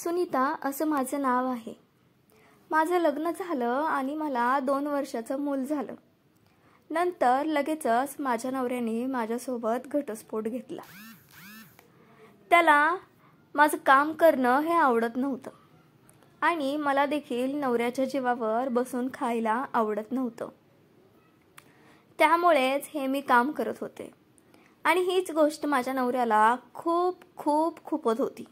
सुनीता असं माझं नाव आहे माझं लग्न झालं आणि मला दोन वर्षाचं मूल झालं नंतर लगेचच माझ्या नवऱ्याने माझ्यासोबत घटस्फोट घेतला त्याला माझं काम करणं हे आवडत नव्हतं आणि मला देखील नवऱ्याच्या जीवावर बसून खायला आवडत नव्हतं त्यामुळेच हे मी काम करत होते आणि हीच गोष्ट माझ्या नवऱ्याला खूप खूप खुपत होती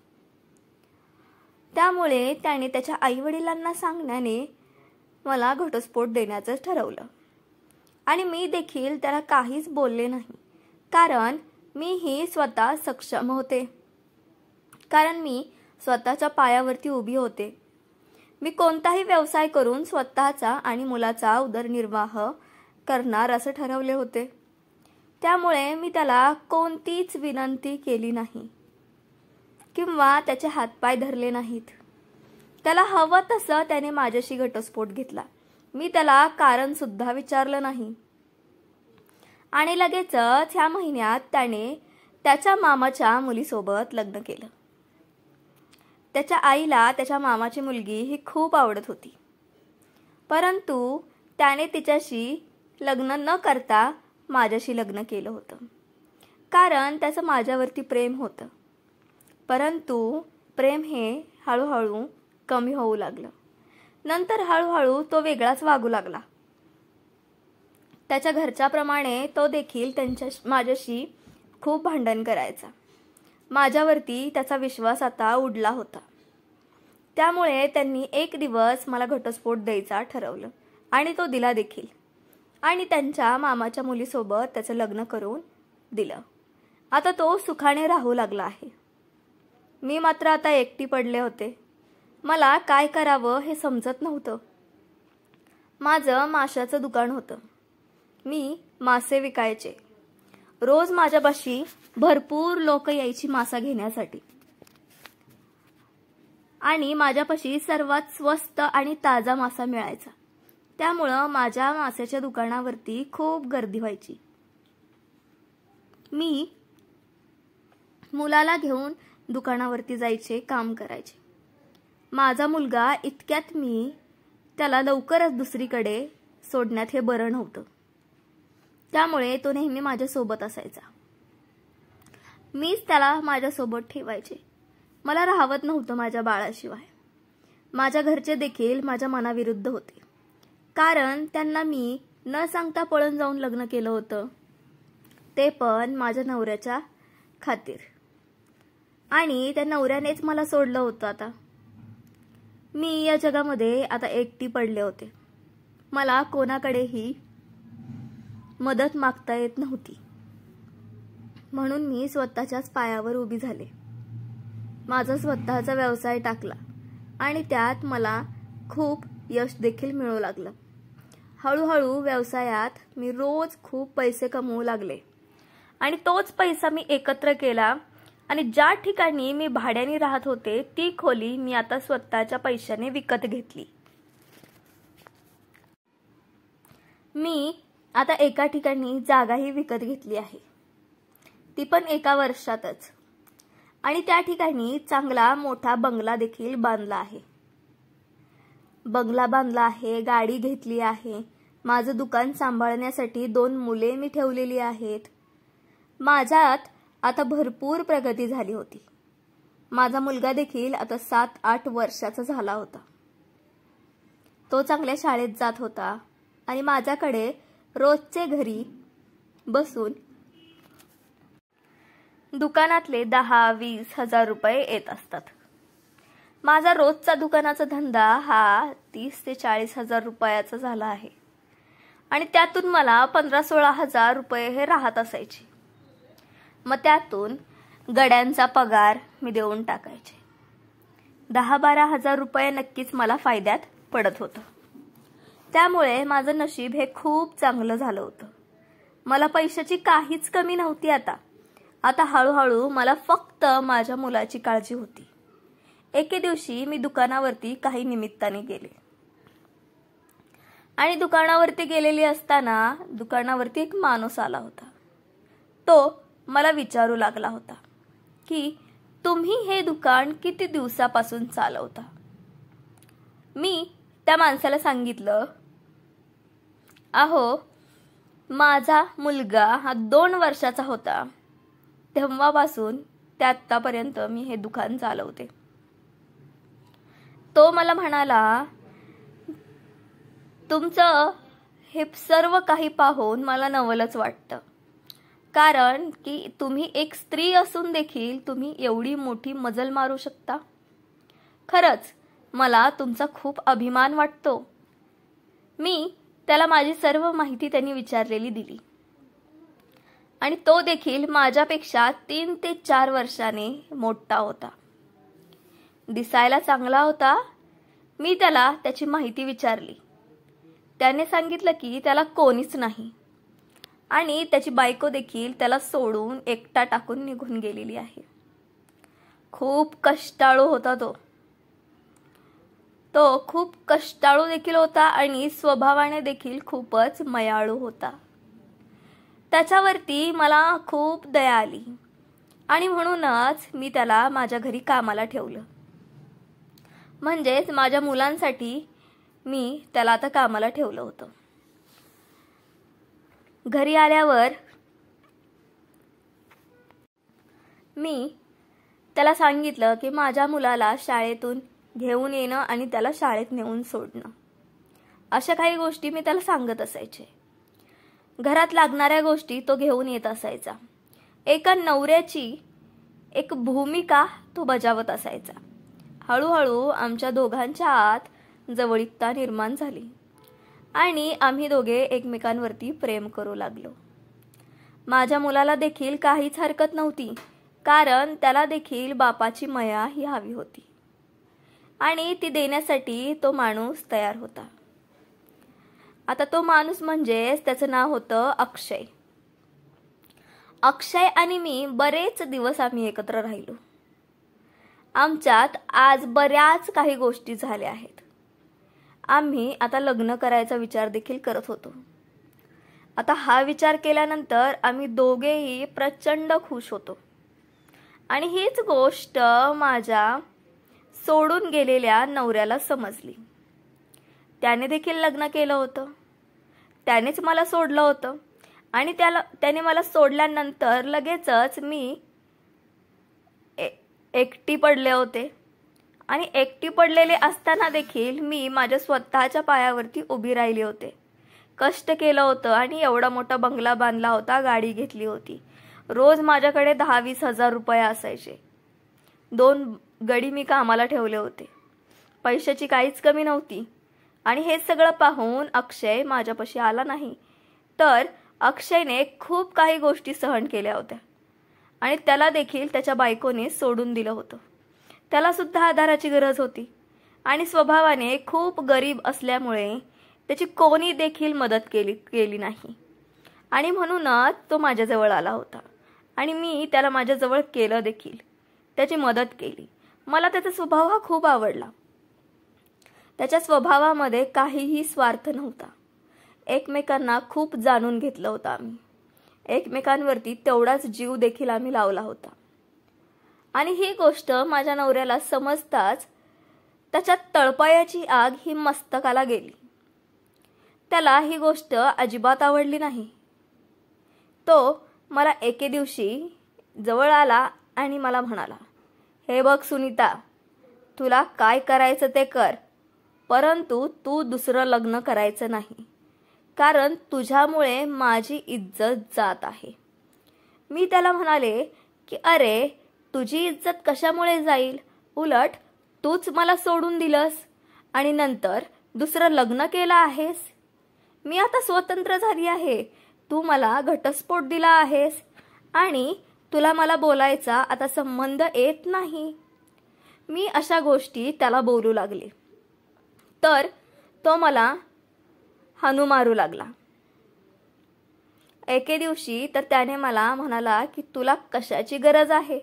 त्यामुळे त्याने त्याच्या आईवडिलांना सांगण्याने मला घटस्फोट देण्याचं ठरवलं आणि मी देखील त्याला काहीच बोलले नाही कारण मी ही स्वतः सक्षम होते कारण मी स्वतःच्या पायावरती उभी होते मी कोणताही व्यवसाय करून स्वतःचा आणि मुलाचा उदरनिर्वाह करणार असं ठरवले होते त्यामुळे मी त्याला कोणतीच विनंती केली नाही किंवा त्याचे हातपाय धरले नाहीत त्याला हवं तसं त्याने माझ्याशी घटस्फोट घेतला मी त्याला कारण सुद्धा विचारलं नाही आणि लगेचच ह्या महिन्यात त्याने त्याच्या मामाच्या मुलीसोबत लग्न केलं त्याच्या आईला त्याच्या मामाची मुलगी ही खूप आवडत होती परंतु त्याने तिच्याशी लग्न न करता माझ्याशी लग्न केलं होतं कारण त्याचं माझ्यावरती प्रेम होतं परंतु प्रेम हे हळूहळू कमी होऊ लागलं नंतर हळूहळू तो वेगळाच वागू लागला त्याच्या घरच्याप्रमाणे तो देखील त्यांच्या माझ्याशी खूप भांडण करायचा माझ्यावरती त्याचा विश्वास आता उडला होता त्यामुळे त्यांनी एक दिवस मला घटस्फोट द्यायचा ठरवलं आणि तो दिला देखील आणि त्यांच्या मामाच्या मुलीसोबत त्याचं लग्न करून दिलं आता तो सुखाने राहू लागला आहे मी मात्र आता एकटी पडले होते मला काय करावं हे समजत नव्हतं माझं माशाचं दुकान होतं मी मासे विकायचे रोज माझ्यापाशी भरपूर लोक यायची मासा घेण्यासाठी आणि माझ्यापाशी सर्वात स्वस्त आणि ताजा मासा मिळायचा त्यामुळं माझ्या माशाच्या दुकानावरती खूप गर्दी व्हायची मी मुलाला घेऊन दुकानावरती जायचे काम करायचे माझा मुलगा इतक्यात मी त्याला लवकरच दुसरीकडे सोडण्यात हे बरं नव्हतं त्यामुळे तो नेहमी माझ्यासोबत असायचा मीच त्याला माझ्यासोबत ठेवायचे मला राहावत नव्हतं माझ्या बाळाशिवाय माझ्या घरचे देखील माझ्या मनाविरुद्ध होते कारण त्यांना मी न सांगता पळून जाऊन लग्न केलं होतं ते पण माझ्या नवऱ्याच्या खातीर आणि त्या नवऱ्यानेच मला सोडलं होतं आता मी या जगामध्ये आता एकटी पडले होते मला कोणाकडेही मदत मागता येत नव्हती म्हणून मी स्वतःच्याच पायावर उभी झाले माझा स्वतःचा व्यवसाय टाकला आणि त्यात मला खूप यश देखील मिळू लागलं हळूहळू व्यवसायात मी रोज खूप पैसे कमवू लागले आणि तोच पैसा मी एकत्र केला आणि ज्या ठिकाणी मी भाड्याने राहत होते ती खोली मी आता स्वतःच्या पैशाने विकत घेतली मी आता एका ठिकाणी जागाही विकत घेतली आहे ती पण एका वर्षातच आणि त्या ठिकाणी चांगला मोठा बंगला देखील बांधला आहे बंगला बांधला आहे गाडी घेतली आहे माझं दुकान सांभाळण्यासाठी दोन मुले मी ठेवलेली आहेत माझ्यात आता भरपूर प्रगती झाली होती माझा मुलगा देखील आता सात आठ वर्षाचा झाला होता तो चांगल्या शाळेत जात होता आणि माझ्याकडे रोजचे घरी बसून दुकानातले दहा वीस हजार रुपये येत असतात माझा रोजचा दुकानाचा धंदा हा तीस ते चाळीस हजार रुपयाचा झाला आहे आणि त्यातून मला पंधरा सोळा हजार रुपये हे राहत असायचे मग त्यातून गड्यांचा पगार मी देऊन टाकायचे दहा बारा हजार रुपये नक्कीच मला फायद्यात पडत होतं त्यामुळे माझं नशीब हे खूप चांगलं झालं होतं मला पैशाची काहीच कमी नव्हती आता आता हळूहळू मला फक्त माझ्या मुलाची काळजी होती एके दिवशी मी दुकानावरती काही निमित्ताने गेले आणि दुकानावरती गेलेली असताना दुकानावरती एक माणूस आला होता तो मला विचारू लागला होता की तुम्ही हे दुकान किती दिवसापासून चालवता मी त्या माणसाला सांगितलं आहो माझा मुलगा हा दोन वर्षाचा होता तेव्हापासून ते आत्तापर्यंत मी हे दुकान चालवते तो मला म्हणाला तुमचं हे सर्व काही पाहून मला नवलच वाटतं कारण की तुम्ही एक स्त्री असून देखील तुम्ही एवढी मोठी मजल मारू शकता खरंच मला तुमचा खूप अभिमान वाटतो मी त्याला माझी सर्व माहिती त्यांनी विचारलेली दिली आणि तो देखील माझ्यापेक्षा तीन ते चार वर्षाने मोठा होता दिसायला चांगला होता मी त्याला त्याची माहिती विचारली त्याने सांगितलं की त्याला कोणीच नाही आणि त्याची बायको देखील त्याला सोडून एकटा टाकून निघून गेलेली आहे खूप कष्टाळू होता तो तो खूप कष्टाळू देखील होता आणि स्वभावाने देखील खूपच मयाळू होता त्याच्यावरती मला खूप दया आली आणि म्हणूनच मी त्याला माझ्या घरी कामाला ठेवलं म्हणजेच माझ्या मुलांसाठी मी त्याला आता कामाला ठेवलं होतं घरी आल्यावर मी त्याला सांगितलं की माझ्या मुलाला शाळेतून घेऊन येणं आणि त्याला शाळेत नेऊन सोडणं अशा काही गोष्टी मी त्याला सांगत असायचे घरात लागणाऱ्या गोष्टी तो घेऊन येत असायचा एका नवऱ्याची एक भूमिका तो बजावत असायचा हळूहळू आमच्या दोघांच्या आत जवळीकता निर्माण झाली आणि आम्ही दोघे एकमेकांवरती प्रेम करू लागलो माझ्या मुलाला देखील काहीच हरकत नव्हती कारण त्याला देखील बापाची मया ही हवी होती आणि ती देण्यासाठी तो माणूस तयार होता आता तो माणूस म्हणजेच त्याचं नाव होतं अक्षय अक्षय आणि मी बरेच दिवस आम्ही एकत्र राहिलो आमच्यात आज बऱ्याच काही गोष्टी झाल्या आहेत आम्ही आता लग्न करायचा विचार देखील करत होतो आता हा विचार केल्यानंतर आम्ही दोघेही प्रचंड खुश होतो आणि हीच गोष्ट माझ्या सोडून गेलेल्या नवऱ्याला समजली त्याने देखील लग्न केलं होतं त्यानेच मला सोडलं होतं आणि त्याला त्याने मला सोडल्यानंतर लगेचच मी एकटी पडले होते आणि एकटी पडलेले असताना देखील मी माझ्या स्वतःच्या पायावरती उभी राहिली होते कष्ट केलं होतं आणि एवढा मोठा बंगला बांधला होता गाडी घेतली होती रोज माझ्याकडे दहा वीस हजार रुपये असायचे दोन गडी मी कामाला ठेवले होते पैशाची काहीच कमी नव्हती आणि हे सगळं पाहून अक्षय माझ्यापाशी आला नाही तर अक्षयने खूप काही गोष्टी सहन केल्या होत्या आणि त्याला देखील त्याच्या बायकोने सोडून दिलं होतं त्याला सुद्धा आधाराची गरज होती आणि स्वभावाने खूप गरीब असल्यामुळे त्याची कोणी देखील मदत केली केली नाही आणि म्हणूनच तो माझ्याजवळ आला होता आणि मी त्याला माझ्याजवळ केलं देखील त्याची मदत केली मला त्याचा स्वभाव हा खूप आवडला त्याच्या स्वभावामध्ये काहीही स्वार्थ नव्हता एकमेकांना खूप जाणून घेतलं होतं आम्ही एकमेकांवरती तेवढाच जीव देखील आम्ही लावला होता आणि ही गोष्ट माझ्या नवऱ्याला समजताच त्याच्या तळपायाची आग ही मस्तकाला गेली त्याला ही गोष्ट अजिबात आवडली नाही तो मला एके दिवशी जवळ आला आणि मला म्हणाला हे बघ सुनीता तुला काय करायचं ते कर परंतु तू दुसरं लग्न करायचं नाही कारण तुझ्यामुळे माझी इज्जत जात आहे मी त्याला म्हणाले की अरे तुझी इज्जत कशामुळे जाईल उलट तूच मला सोडून दिलंस आणि नंतर दुसरं लग्न केलं आहेस मी आता स्वतंत्र झाली आहे तू मला घटस्फोट दिला आहेस आणि तुला मला बोलायचा आता संबंध येत नाही मी अशा गोष्टी त्याला बोलू लागले तर तो मला हनु मारू लागला एके दिवशी तर त्याने मला म्हणाला की तुला कशाची गरज आहे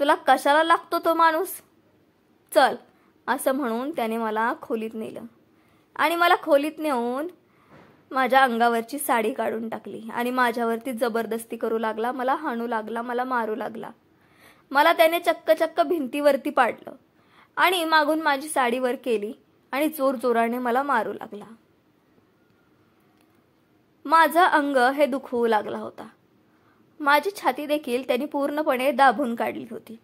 तुला कशाला लागतो तो माणूस चल असं म्हणून त्याने मला खोलीत नेलं आणि मला खोलीत नेऊन माझ्या अंगावरची साडी काढून टाकली आणि माझ्यावरती जबरदस्ती करू लागला मला हाणू लागला मला मारू लागला मला त्याने चक्क चक्क भिंतीवरती पाडलं आणि मागून माझी साडीवर केली आणि जोर जोराने मला मारू लागला माझं अंग हे दुखवू लागला होता माझी छाती देखील त्यांनी पूर्णपणे दाबून काढली होती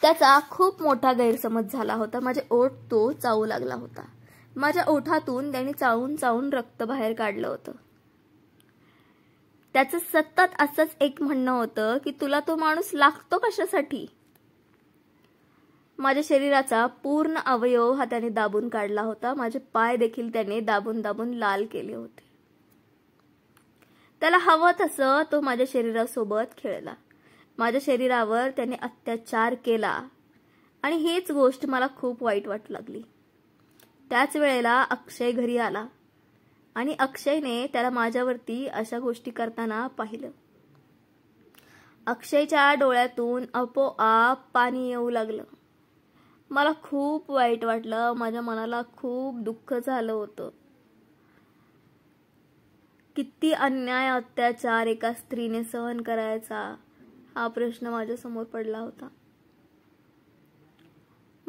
त्याचा खूप मोठा गैरसमज झाला होता माझे ओठ तो चावू लागला होता माझ्या ओठातून त्यांनी चावून चावून रक्त बाहेर काढलं होतं त्याचं सतत असंच एक म्हणणं होतं की तुला तो माणूस लागतो कशासाठी माझ्या शरीराचा पूर्ण अवयव हा त्याने दाबून काढला होता माझे पाय देखील त्याने दाबून दाबून लाल केले होते त्याला हवं तसं तो माझ्या शरीरासोबत खेळला माझ्या शरीरावर त्याने अत्याचार केला आणि हेच गोष्ट मला खूप वाईट वाटू लागली त्याच वेळेला अक्षय घरी आला आणि अक्षयने त्याला माझ्यावरती अशा गोष्टी करताना पाहिलं अक्षयच्या डोळ्यातून आपोआप पाणी येऊ लागलं मला खूप वाईट वाटलं माझ्या मनाला खूप दुःख झालं होतं किती अन्याय अत्याचार एका स्त्रीने सहन करायचा हा प्रश्न माझ्यासमोर पडला होता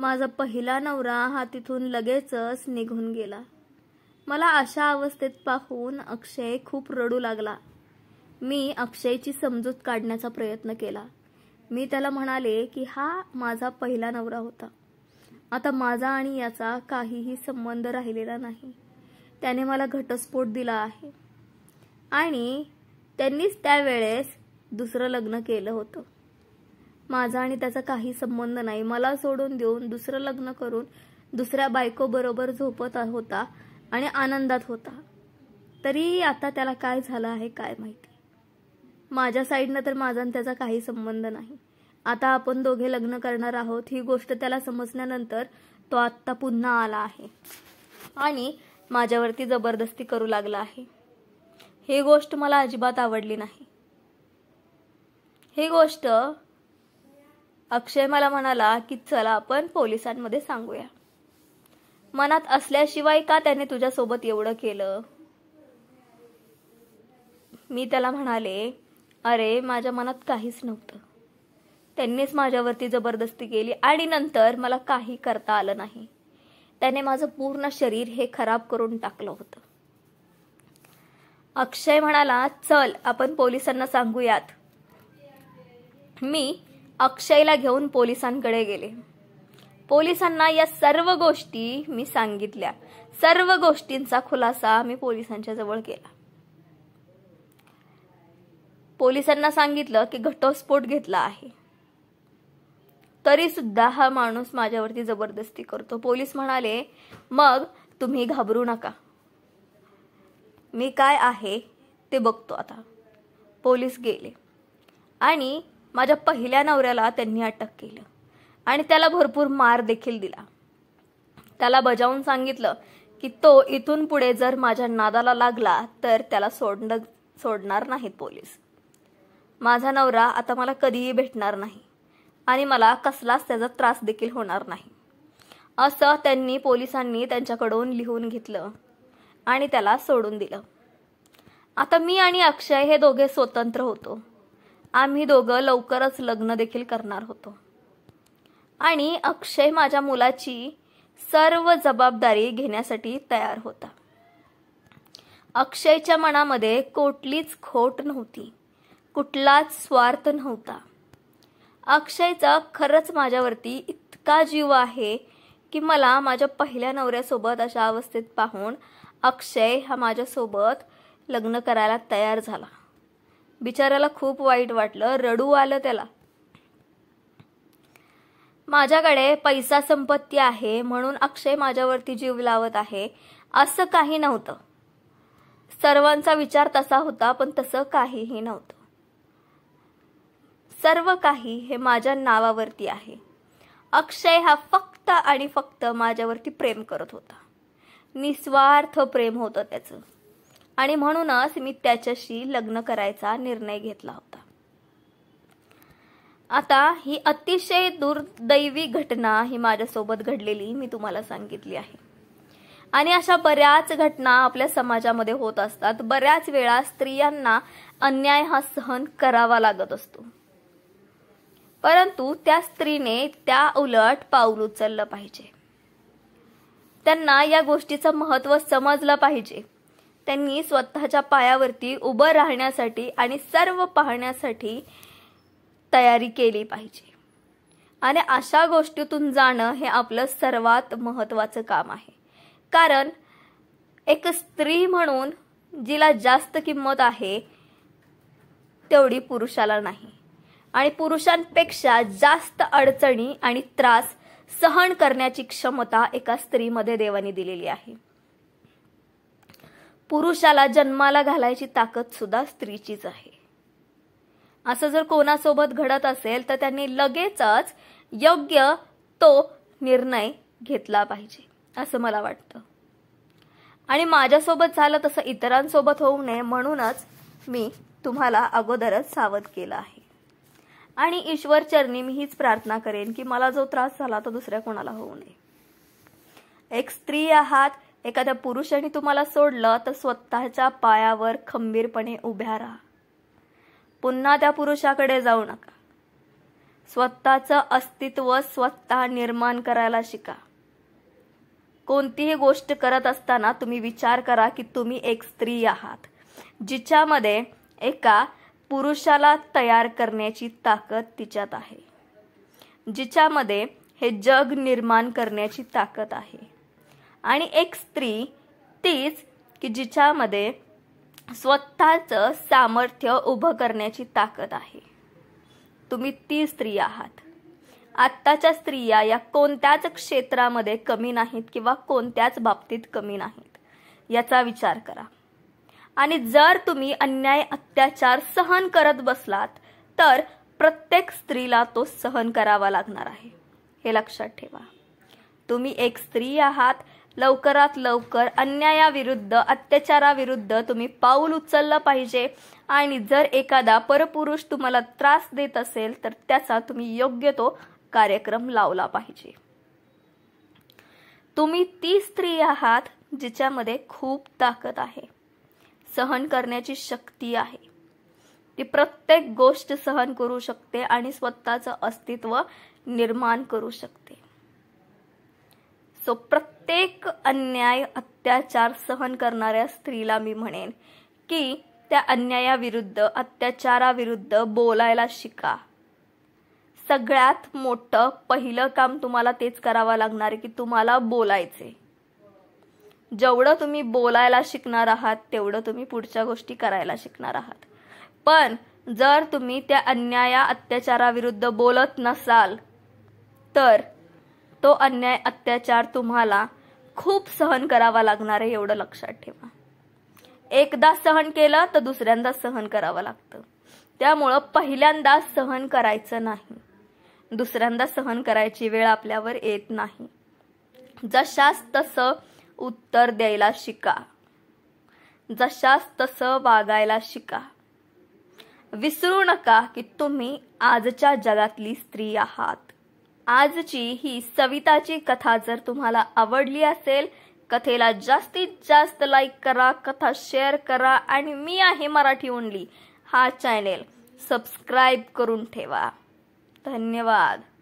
माझा पहिला नवरा हा तिथून लगेचच निघून गेला मला अशा अवस्थेत पाहून अक्षय खूप रडू लागला मी अक्षयची समजूत काढण्याचा प्रयत्न केला मी त्याला म्हणाले की हा माझा पहिला नवरा होता आता माझा आणि याचा काहीही संबंध राहिलेला नाही त्याने मला घटस्फोट दिला आहे आणि त्यांनीच त्यावेळेस दुसरं लग्न केलं होतं माझा आणि त्याचा काही संबंध नाही मला सोडून देऊन दुसरं लग्न करून दुसऱ्या बायकोबरोबर झोपत होता आणि आनंदात होता तरी आता त्याला काय झालं आहे काय माहिती माझ्या साईडनं तर माझा आणि त्याचा काही संबंध नाही आता आपण दोघे लग्न करणार आहोत ही गोष्ट त्याला समजल्यानंतर तो आत्ता पुन्हा आला आहे आणि माझ्यावरती जबरदस्ती करू लागला आहे हे गोष्ट मला अजिबात आवडली नाही ही गोष्ट अक्षय मला म्हणाला की चला आपण पोलिसांमध्ये सांगूया मनात असल्याशिवाय का त्याने तुझ्यासोबत एवढं केलं मी त्याला म्हणाले अरे माझ्या मनात काहीच नव्हतं त्यांनीच माझ्यावरती जबरदस्ती केली आणि नंतर मला काही करता आलं नाही त्याने माझं पूर्ण शरीर हे खराब करून टाकलं होतं अक्षय म्हणाला चल आपण पोलिसांना सांगूयात मी अक्षयला घेऊन पोलिसांकडे गेले पोलिसांना या सर्व गोष्टी मी सांगितल्या सर्व गोष्टींचा खुलासा मी पोलिसांच्या जवळ केला पोलिसांना सांगितलं की घटस्फोट घेतला आहे तरी सुद्धा हा माणूस माझ्यावरती जबरदस्ती करतो पोलीस म्हणाले मग तुम्ही घाबरू नका मी काय आहे ते बघतो आता पोलीस गेले आणि माझ्या पहिल्या नवऱ्याला त्यांनी अटक केलं आणि त्याला भरपूर मार देखील दिला त्याला बजावून सांगितलं की तो इथून पुढे जर माझ्या नादाला लागला तर त्याला सोडणं सोडणार नाहीत पोलीस माझा नवरा आता मला कधीही भेटणार नाही आणि मला कसलाच त्याचा त्रास देखील होणार नाही असं त्यांनी पोलिसांनी त्यांच्याकडून लिहून घेतलं आणि त्याला सोडून दिलं आता मी आणि अक्षय हे दोघे स्वतंत्र होतो आम्ही दोघं लवकरच लग्न देखील करणार होतो आणि अक्षय माझ्या मुलाची सर्व जबाबदारी घेण्यासाठी तयार होता अक्षयच्या मनामध्ये कोटलीच खोट नव्हती कुठलाच स्वार्थ नव्हता अक्षयचा खरंच माझ्यावरती इतका जीव आहे की मला माझ्या पहिल्या नवऱ्यासोबत अशा अवस्थेत पाहून अक्षय हा माझ्यासोबत लग्न करायला तयार झाला बिचाऱ्याला खूप वाईट वाटलं रडू आलं त्याला माझ्याकडे पैसा संपत्ती आहे म्हणून अक्षय माझ्यावरती जीव लावत आहे असं काही नव्हतं सर्वांचा विचार तसा होता पण तसं काहीही नव्हतं सर्व काही हे माझ्या नावावरती आहे अक्षय हा फक्त आणि फक्त माझ्यावरती प्रेम करत होता निस्वार्थ प्रेम होतं त्याचं आणि म्हणूनच मी त्याच्याशी लग्न करायचा निर्णय घेतला होता आता ही अतिशय दुर्दैवी घटना ही माझ्यासोबत घडलेली मी तुम्हाला सांगितली आहे आणि अशा बऱ्याच घटना आपल्या समाजामध्ये होत असतात बऱ्याच वेळा स्त्रियांना अन्याय हा सहन करावा लागत असतो परंतु त्या स्त्रीने त्या उलट पाऊल उचललं पाहिजे त्यांना या गोष्टीचं महत्त्व समजलं पाहिजे त्यांनी स्वतःच्या पायावरती उभं राहण्यासाठी आणि सर्व पाहण्यासाठी तयारी केली पाहिजे आणि अशा गोष्टीतून जाणं हे आपलं सर्वात महत्त्वाचं काम आहे कारण एक स्त्री म्हणून जिला जास्त किंमत आहे तेवढी पुरुषाला नाही आणि पुरुषांपेक्षा जास्त अडचणी आणि त्रास सहन करण्याची क्षमता एका स्त्रीमध्ये देवाने दिलेली आहे पुरुषाला जन्माला घालायची ताकद सुद्धा स्त्रीचीच आहे असं जर कोणासोबत घडत असेल तर त्यांनी लगेचच योग्य तो निर्णय घेतला पाहिजे असं मला वाटतं आणि माझ्यासोबत झालं तसं इतरांसोबत होऊ नये म्हणूनच मी तुम्हाला अगोदरच सावध केलं आहे आणि ईश्वर चरणी मी हीच प्रार्थना करेन की मला जो त्रास झाला तो दुसऱ्या कोणाला होऊ नये एक स्त्री आहात एखाद्या पुरुषांनी तुम्हाला सोडलं तर स्वतःच्या पायावर खंबीरपणे उभ्या राहा पुन्हा त्या पुरुषाकडे जाऊ नका स्वतःचं अस्तित्व स्वतः निर्माण करायला शिका कोणतीही गोष्ट करत असताना तुम्ही विचार करा की तुम्ही एक स्त्री आहात जिच्यामध्ये एका पुरुषाला तयार करण्याची ताकद तिच्यात आहे जिच्यामध्ये हे जग निर्माण करण्याची ताकद आहे आणि एक स्त्री तीच की जिच्यामध्ये स्वतःचं सामर्थ्य उभं करण्याची ताकद आहे तुम्ही ती स्त्री आहात आत्ताच्या स्त्रिया या कोणत्याच क्षेत्रामध्ये कमी नाहीत किंवा कोणत्याच बाबतीत कमी नाहीत याचा विचार करा आणि जर तुम्ही अन्याय अत्याचार सहन करत बसलात तर प्रत्येक स्त्रीला तो सहन करावा लागणार आहे हे लक्षात ठेवा तुम्ही एक स्त्री आहात लवकरात लवकर अन्यायाविरुद्ध अत्याचाराविरुद्ध तुम्ही पाऊल उचललं पाहिजे आणि जर एखादा परपुरुष तुम्हाला त्रास देत असेल तर त्याचा तुम्ही योग्य तो कार्यक्रम लावला पाहिजे तुम्ही ती स्त्री आहात जिच्यामध्ये खूप ताकद आहे सहन करण्याची शक्ती आहे ती प्रत्येक गोष्ट सहन करू शकते आणि स्वतःचं अस्तित्व निर्माण करू शकते सो प्रत्येक अन्याय अत्याचार सहन करणाऱ्या स्त्रीला मी म्हणेन की त्या अन्यायाविरुद्ध अत्याचाराविरुद्ध बोलायला शिका सगळ्यात मोठं पहिलं काम तुम्हाला तेच करावं लागणार की तुम्हाला बोलायचे जेवढं तुम्ही बोलायला शिकणार आहात तेवढं तुम्ही पुढच्या गोष्टी करायला शिकणार आहात पण जर तुम्ही त्या अन्याया अत्याचाराविरुद्ध बोलत नसाल तर तो अन्याय अत्याचार तुम्हाला खूप सहन करावा लागणार आहे एवढं लक्षात ठेवा एकदा सहन केलं तर दुसऱ्यांदा सहन करावं लागतं त्यामुळं पहिल्यांदा सहन करायचं नाही दुसऱ्यांदा सहन करायची वेळ आपल्यावर येत नाही जशास तसं उत्तर द्यायला शिका जशास तसं वागायला शिका विसरू नका की तुम्ही आजच्या जगातली स्त्री आहात आजची ही सविताची कथा जर तुम्हाला आवडली असेल कथेला जास्तीत जास्त लाईक करा कथा शेअर करा आणि मी आहे मराठी ओनली हा चॅनेल सबस्क्राईब करून ठेवा धन्यवाद